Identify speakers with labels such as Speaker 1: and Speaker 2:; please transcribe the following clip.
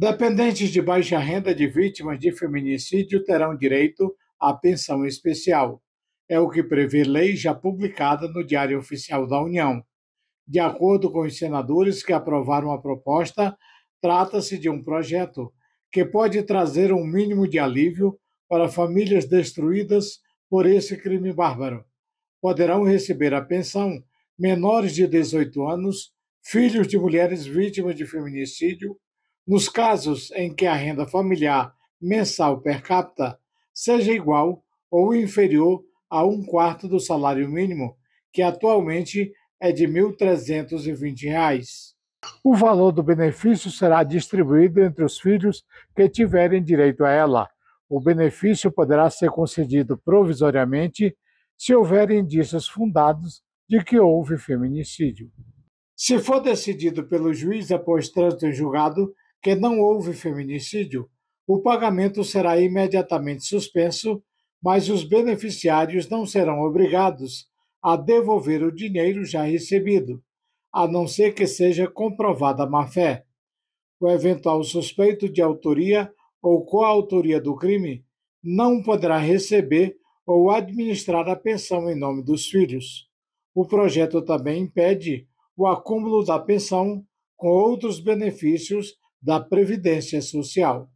Speaker 1: Dependentes de baixa renda de vítimas de feminicídio terão direito à pensão especial. É o que prevê lei já publicada no Diário Oficial da União. De acordo com os senadores que aprovaram a proposta, trata-se de um projeto que pode trazer um mínimo de alívio para famílias destruídas por esse crime bárbaro. Poderão receber a pensão menores de 18 anos, filhos de mulheres vítimas de feminicídio nos casos em que a renda familiar mensal per capita seja igual ou inferior a um quarto do salário mínimo, que atualmente é de R$ 1.320. O valor do benefício será distribuído entre os filhos que tiverem direito a ela. O benefício poderá ser concedido provisoriamente se houver indícios fundados de que houve feminicídio. Se for decidido pelo juiz após trânsito em julgado, que não houve feminicídio, o pagamento será imediatamente suspenso, mas os beneficiários não serão obrigados a devolver o dinheiro já recebido, a não ser que seja comprovada má-fé. O eventual suspeito de autoria ou coautoria do crime não poderá receber ou administrar a pensão em nome dos filhos. O projeto também impede o acúmulo da pensão com outros benefícios da Previdência Social.